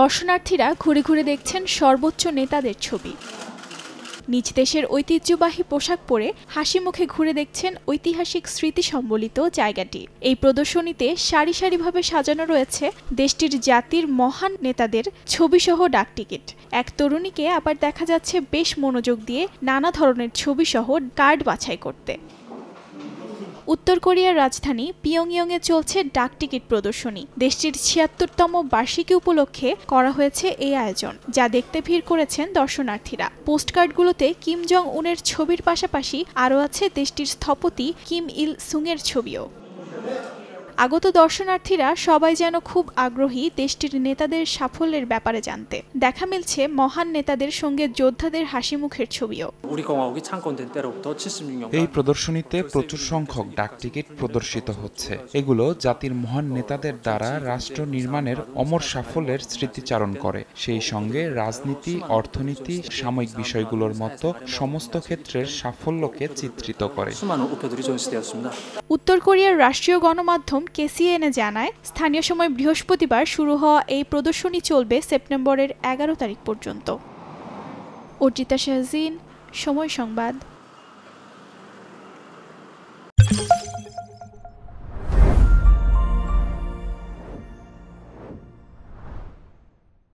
দর্শনার্থীরা ঘুরে ঘুরে দেখছেন সর্বোচ্চ নেতাদের ছবি নিজ দেশের ঐতিহ্যবাহী পোশাক পরে হাসি মুখে ঘুরে দেখছেন ঐতিহাসিক স্মৃতি সম্বলিত জায়গাটি এই প্রদর্শনীতে সারি সারিভাবে সাজানো রয়েছে দেশটির জাতির মহান নেতাদের ছবিসহ ডাকটিকিট এক তরুণীকে আবার দেখা যাচ্ছে বেশ মনোযোগ দিয়ে নানা ধরনের ছবিসহ কার্ড বাছাই করতে উত্তর কোরিয়ার রাজধানী পিয়ংইয়ংয়ে চলছে ডাক টিকিট প্রদর্শনী দেশটির ছিয়াত্তরতম বার্ষিকী উপলক্ষে করা হয়েছে এই আয়োজন যা দেখতে ভিড় করেছেন দর্শনার্থীরা পোস্টকার্ডগুলোতে কিম জং উনের ছবির পাশাপাশি আরও আছে দেশটির স্থপতি কিম ইল সুংয়ের ছবিও আগত দর্শনার্থীরা সবাই যেন খুব আগ্রহী দেশটির নেতাদের সাফল্যের ব্যাপারে জানতে দেখা মিলছে মহান নেতাদের সঙ্গে যোদ্ধাদের হাসি মুখের ছবিও এই প্রদর্শনীতে প্রচুর সংখ্যক ডাকটিকিট প্রদর্শিত হচ্ছে এগুলো জাতির মহান নেতাদের দ্বারা রাষ্ট্র নির্মাণের অমর সাফল্যের স্মৃতিচারণ করে সেই সঙ্গে রাজনীতি অর্থনীতি সাময়িক বিষয়গুলোর মতো সমস্ত ক্ষেত্রের সাফল্যকে চিত্রিত করে উত্তর কোরিয়ার রাষ্ট্রীয় গণমাধ্যম কেসিএনএ জানায় স্থানীয় সময় বৃহস্পতিবার শুরু হওয়া এই প্রদর্শনী চলবে সেপ্টেম্বরের এগারো তারিখ পর্যন্ত অর্জিতা শাহজিন সময় সংবাদ